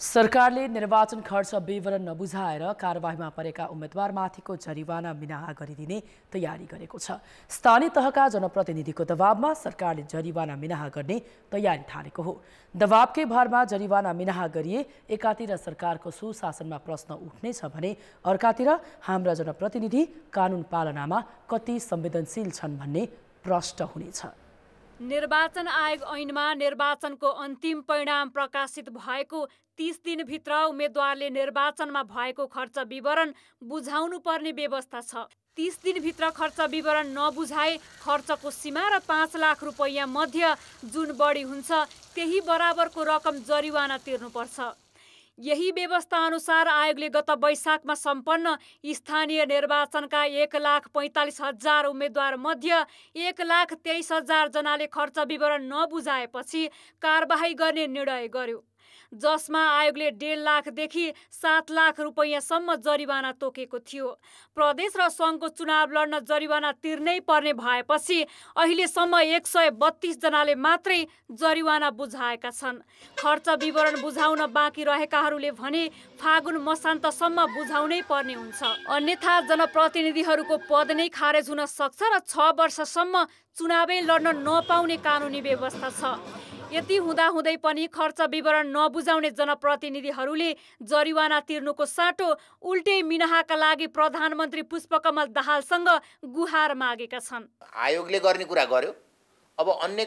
सरकारले निर्वाचन खर्च विवरण नबुझाएर कारवाहीमा परेका उम्मेद्वारमाथिको जरिवाना मिनाहा गरिदिने तयारी गरेको छ स्थानीय तहका जनप्रतिनिधिको दबावमा सरकारले जरिवाना मिनाहा गर्ने तयारी थालेको हो दबावकै भरमा जरिवाना मिनाहा गरिए एकातिर सरकारको सुशासनमा प्रश्न उठ्नेछ भने अर्कातिर हाम्रा जनप्रतिनिधि कानुन पालनामा कति संवेदनशील छन् भन्ने प्रष्ट हुनेछ निर्वाचन आयोग ऐनमा निर्वाचनको अन्तिम परिणाम प्रकाशित भएको तिस दिनभित्र उम्मेद्वारले निर्वाचनमा भएको खर्च विवरण बुझाउनुपर्ने व्यवस्था छ तिस दिनभित्र खर्च विवरण नबुझाए खर्चको सीमा र पाँच लाख रुपैयाँ मध्य जुन बढी हुन्छ त्यही बराबरको रकम जरिवाना तिर्नुपर्छ यही व्यवस्था अनुसार आयोगले गत वैशाखमा सम्पन्न स्थानीय निर्वाचनका एक लाख पैँतालिस हजार उम्मेद्वार मध्य, एक लाख तेइस हजार जनाले खर्च विवरण नबुझाएपछि कारवाही गर्ने निर्णय गर्यो जसमा आयोगले डेढ लाखदेखि सात लाख रुपैयाँसम्म जरिवाना तोकेको थियो प्रदेश र सङ्घको चुनाव लड्न जरिवाना तिर्नै पर्ने भएपछि अहिलेसम्म एक सय बत्तिसजनाले मात्रै जरिवाना बुझाएका छन् खर्च विवरण बुझाउन बाँकी रहेकाहरूले भने फागुन मसान्तसम्म बुझाउनै पर्ने हुन्छ अन्यथा जनप्रतिनिधिहरूको पद नै खारेज हुन सक्छ र छ वर्षसम्म चुनावै लड्न नपाउने कानुनी व्यवस्था छ यति हुँदाहुँदै पनि खर्च विवरण नबुझाउने जनप्रतिनिधिहरूले जरिवाना तिर्नुको साटो उल्टै मिनाहाका लागि प्रधानमन्त्री पुष्पकमल दाहालसँग गुहार मागेका छन् आयोगले गर्ने कुरा गर्यो अब अन्य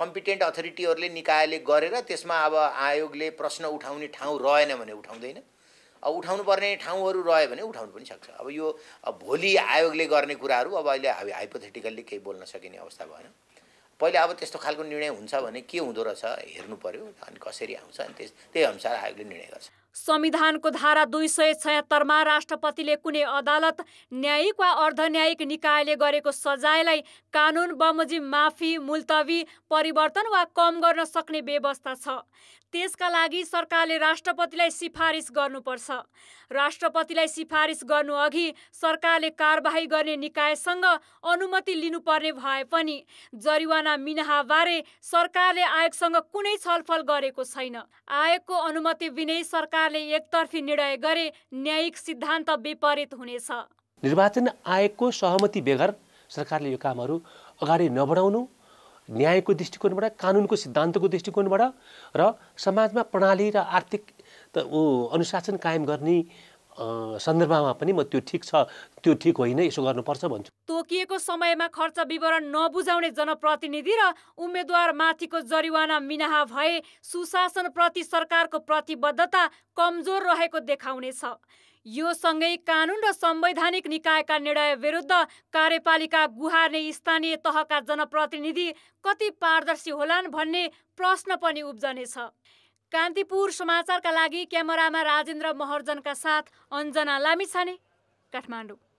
कम्पिटेन्ट अथोरिटीहरूले निकायले गरेर त्यसमा अब आयोगले प्रश्न उठाउने ठाउँ रहेन भने उठाउँदैन अब उठाउनु पर्ने ठाउँहरू रह्यो भने उठाउनु पनि सक्छ अब यो भोलि आयोगले गर्ने कुराहरू अब अहिले हाइपोथेटिकल्ली केही बोल्न सकिने अवस्था भएन पहिले अब त्यस्तो खालको निर्णय हुन्छ भने के हुँदो रहेछ हेर्नु पऱ्यो अनि कसरी आउँछ अनि त्यस त्यही अनुसार आयोगले निर्णय गर्छ संविधानको धारा दुई सय छयत्तरमा राष्ट्रपतिले कुनै अदालत न्यायिक वा अर्धन्यायिक निकायले गरेको सजायलाई कानुन बमोजिम माफी मुल्तवी परिवर्तन वा कम गर्न सक्ने व्यवस्था छ त्यसका लागि सरकारले राष्ट्रपतिलाई सिफारिस गर्नुपर्छ राष्ट्रपतिलाई सिफारिस गर्नु अघि सरकारले कारबाही गर्ने निकायसँग अनुमति लिनुपर्ने भए पनि जरिवाना मिनाहाबारे सरकारले आयोगसँग कुनै छलफल गरेको छैन आयोगको अनुमति बिनै सरकार सरकारले एकतर्फी निर्णय गरे न्यायिक सिद्धान्त विपरीत हुनेछ निर्वाचन आयोगको सहमति बेगर सरकारले यो कामहरू अगाडि नबढाउनु न्यायको दृष्टिकोणबाट कानुनको सिद्धान्तको दृष्टिकोणबाट र समाजमा प्रणाली र आर्थिक अनुशासन कायम गर्ने सन्दर्भमा पनि म त्यो ठिक छ त्यो ठिक होइन यसो गर्नुपर्छ भन्छु तोकिएको समयमा खर्च विवरण नबुझाउने जनप्रतिनिधि र उम्मेद्वार माथिको जरिवाना मिनाहा भए सुशासनप्रति सरकारको प्रतिबद्धता कमजोर रहेको देखाउनेछ यो सँगै कानुन र संवैधानिक निकायका निर्णय विरुद्ध कार्यपालिका गुहार्ने स्थानीय तहका जनप्रतिनिधि कति पारदर्शी होलान् भन्ने प्रश्न पनि उब्जनेछ कान्तिपुर समाचारका लागि क्यामेरामा राजेन्द्र महर्जनका साथ अञ्जना लामिछाने काठमाडौँ